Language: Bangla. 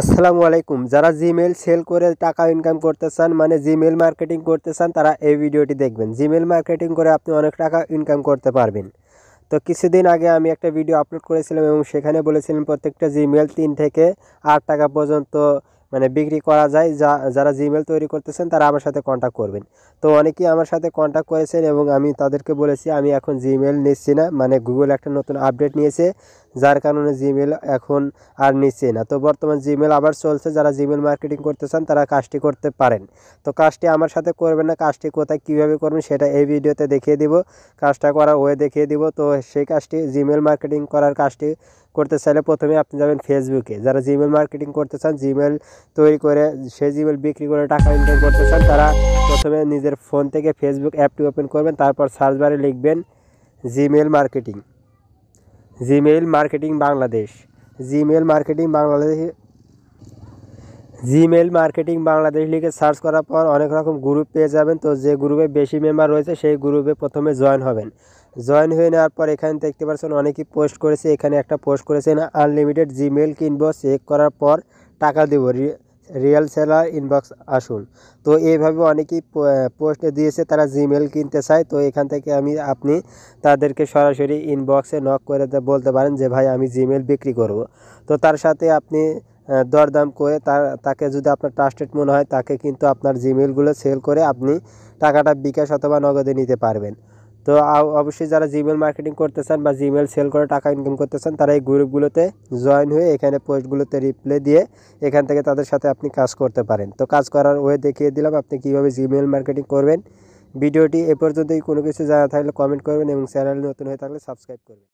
আসসালামু আলাইকুম যারা জিমেল সেল করে টাকা ইনকাম করতে চান মানে জিমেল মার্কেটিং করতে চান তারা এই ভিডিওটি দেখবেন জিমেল মার্কেটিং করে আপনি অনেক টাকা ইনকাম করতে পারবেন তো কিছুদিন আগে আমি একটা ভিডিও আপলোড করেছিলাম এবং সেখানে বলেছিলাম প্রত্যেকটা জিমেল তিন থেকে আট টাকা পর্যন্ত মানে বিক্রি করা যায় যা যারা জিমেল তৈরি করতেছেন তারা আমার সাথে কন্ট্যাক্ট করবেন তো অনেকেই আমার সাথে কন্ট্যাক্ট করেছেন এবং আমি তাদেরকে বলেছি আমি এখন জিমেল নিচ্ছি না মানে গুগল একটা নতুন আপডেট নিয়েছে যার কারণে জিমেল এখন আর নিচ্ছে না তো বর্তমান জিমেল আবার চলছে যারা জিমেল মার্কেটিং করতে চান তারা কাজটি করতে পারেন তো কাজটি আমার সাথে করবেন না কাজটি কোথায় কীভাবে করবেন সেটা এই ভিডিওতে দেখিয়ে দিব কাজটা করার ওয়ে দেখিয়ে দিব তো সেই কাজটি জিমেল মার্কেটিং করার কাজটি করতে চাইলে প্রথমে আপনি যাবেন ফেসবুকে যারা জিমেল মার্কেটিং করতে চান জিমেল তৈরি করে সেই জিমেল বিক্রি করে টাকা ইনকাম করতে চান তারা প্রথমে নিজের ফোন থেকে ফেসবুক অ্যাপটি ওপেন করবেন তারপর সার্চ বারে লিখবেন Gmail marketing Gmail marketing Bangladesh Gmail marketing Bangladesh Gmail marketing Bangladesh লিখে সার্চ করার পর অনেক রকম গ্রুপ পেয়ে যাবেন তো যে গ্রুপে বেশি মেম্বার রয়েছে সেই গ্রুপে প্রথমে জয়েন হবেন জয়েন হয়ে নেওয়ার পর এখানে দেখতে পাচ্ছেন অনেকেই পোস্ট করেছে এখানে একটা পোস্ট করেছেন আনলিমিটেড জিমেল কিনবো চেক করার পর টাকা দেবো রিয়েল সেলার ইনবক্স আসুন তো এইভাবে অনেকেই পোস্ট দিয়েছে তারা জিমেল কিনতে চায় তো এখান থেকে আমি আপনি তাদেরকে সরাসরি ইনবক্সে নক করে বলতে পারেন যে ভাই আমি জিমেল বিক্রি করব তো তার সাথে আপনি দরদাম করে তার তাকে যদি আপনার ট্রাস্টেড মনে হয় তাকে কিন্তু আপনার জিমেলগুলো সেল করে আপনি টাকাটা বিকাশ অথবা নগদে নিতে পারবেন তো অবশ্যই যারা জিমেল মার্কেটিং করতে চান বা জিমেল সেল করে টাকা ইনকাম করতে চান তারা এই গ্রুপগুলোতে জয়েন হয়ে এখানে পোস্টগুলোতে রিপ্লে দিয়ে এখান থেকে তাদের সাথে আপনি কাজ করতে পারেন তো কাজ করার ওয়ে দেখিয়ে দিলাম আপনি কীভাবে জিমেল মার্কেটিং করবেন ভিডিওটি এ পর্যন্তই কোনো কিছু জানা থাকলে কমেন্ট করবেন এবং চ্যানেল নতুন হয়ে থাকলে সাবস্ক্রাইব করবেন